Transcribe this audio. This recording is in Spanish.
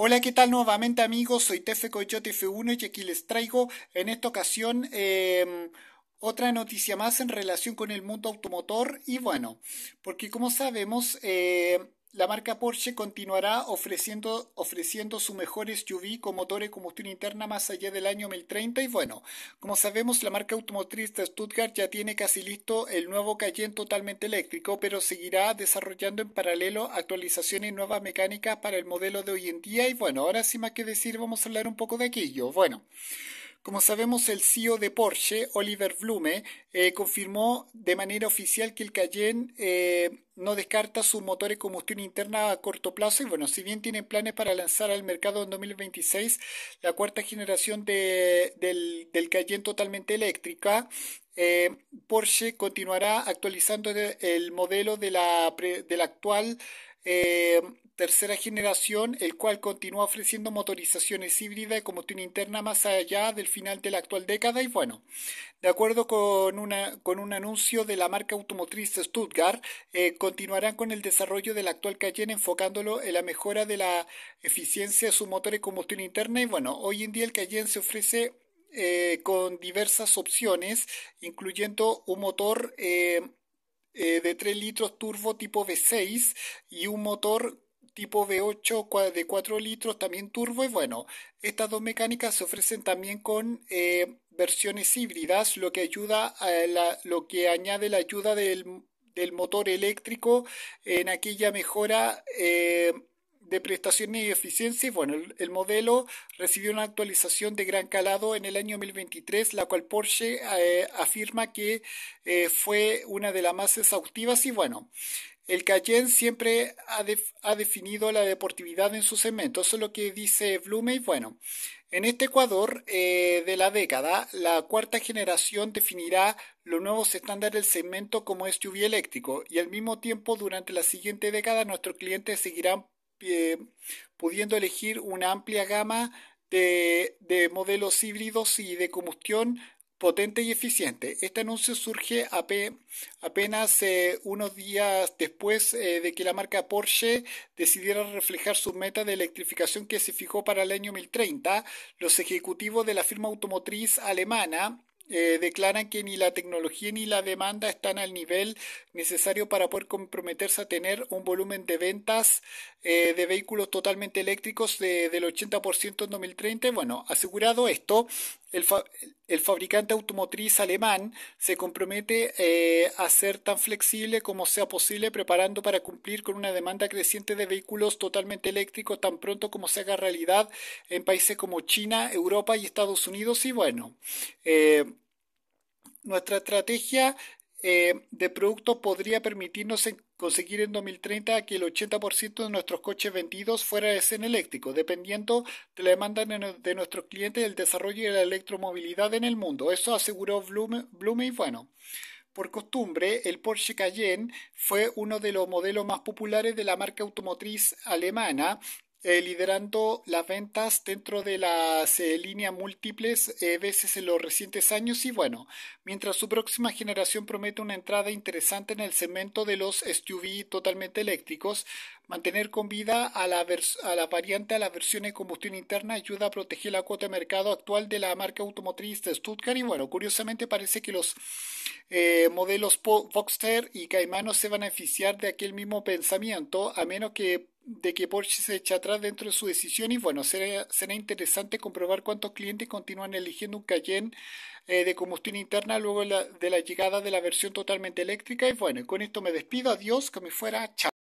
Hola, ¿qué tal nuevamente amigos? Soy Tefe Coyote F1 y aquí les traigo en esta ocasión em, otra noticia más en relación con el mundo automotor y bueno, porque como sabemos... Em, la marca Porsche continuará ofreciendo, ofreciendo su mejor SUV con motor de combustión interna más allá del año 2030. Y bueno, como sabemos, la marca automotriz de Stuttgart ya tiene casi listo el nuevo Cayenne totalmente eléctrico, pero seguirá desarrollando en paralelo actualizaciones y nuevas mecánicas para el modelo de hoy en día. Y bueno, ahora sin más que decir, vamos a hablar un poco de aquello. Bueno. Como sabemos, el CEO de Porsche, Oliver Blume, eh, confirmó de manera oficial que el Cayenne eh, no descarta sus motores de combustión interna a corto plazo y bueno, si bien tienen planes para lanzar al mercado en 2026 la cuarta generación de, del, del Cayenne totalmente eléctrica, eh, Porsche continuará actualizando el modelo de la, de la actual eh, tercera generación, el cual continúa ofreciendo motorizaciones híbridas y combustión interna más allá del final de la actual década. Y bueno, de acuerdo con, una, con un anuncio de la marca automotriz Stuttgart, eh, continuarán con el desarrollo del actual Cayenne enfocándolo en la mejora de la eficiencia de su motor de combustión interna. Y bueno, hoy en día el Cayenne se ofrece eh, con diversas opciones, incluyendo un motor... Eh, de 3 litros turbo tipo V6 y un motor tipo V8 de 4 litros, también turbo. Y bueno, estas dos mecánicas se ofrecen también con eh, versiones híbridas, lo que ayuda lo que añade la ayuda del, motor eléctrico en aquella mejora. Eh, de prestaciones y eficiencia. Y bueno, el, modelo recibió una actualización de gran calado en el año 2023, la cual Porsche eh, afirma que fue una de las más exhaustivas. Y bueno, el Cayenne siempre ha, definido la deportividad en su segmento. Eso es lo que dice Blume. Y bueno, en este Ecuador eh, de la década, la cuarta generación definirá los nuevos estándares del segmento como lluvia eléctrico. Y al mismo tiempo, durante la siguiente década, nuestros clientes seguirán eh, pudiendo elegir una amplia gama de modelos híbridos y de combustión potente y eficiente. Este anuncio surge apenas eh, unos días después eh, de que la marca Porsche decidiera reflejar su meta de electrificación que se fijó para el año 2030. Los ejecutivos de la firma automotriz alemana eh, declaran que ni la tecnología ni la demanda están al nivel necesario para poder comprometerse a tener un volumen de ventas de vehículos totalmente eléctricos del 80% en 2030. Bueno, asegurado esto, el, el fabricante automotriz alemán se compromete eh, a ser tan flexible como sea posible, preparando para cumplir con una demanda creciente de vehículos totalmente eléctricos tan pronto como se haga realidad en países como China, Europa y Estados Unidos. Y bueno, eh, nuestra estrategia eh, de productos podría permitirnos conseguir en 2030 que el 80% de nuestros coches vendidos fuera de ser eléctrico, dependiendo de la demanda de nuestros clientes del desarrollo de la electromovilidad en el mundo. Eso aseguró Blume, Blume y bueno. Por costumbre, el Porsche Cayenne fue uno de los modelos más populares de la marca automotriz alemana eh, liderando las ventas dentro de las eh, líneas múltiples eh, veces en los recientes años y bueno, mientras su próxima generación promete una entrada interesante en el segmento de los SUV totalmente eléctricos, mantener con vida a la, a la variante a la versión de combustión interna ayuda a proteger la cuota de mercado actual de la marca automotriz de Stuttgart y bueno, curiosamente parece que los modelos Boxster y Caimano se van a beneficiar de aquel mismo pensamiento a menos que de que Porsche se echa atrás dentro de su decisión y bueno, será, será interesante comprobar cuántos clientes continúan eligiendo un Cayenne eh, de combustión interna luego de la, de la llegada de la versión totalmente eléctrica y bueno, con esto me despido, adiós, que me fuera, chao.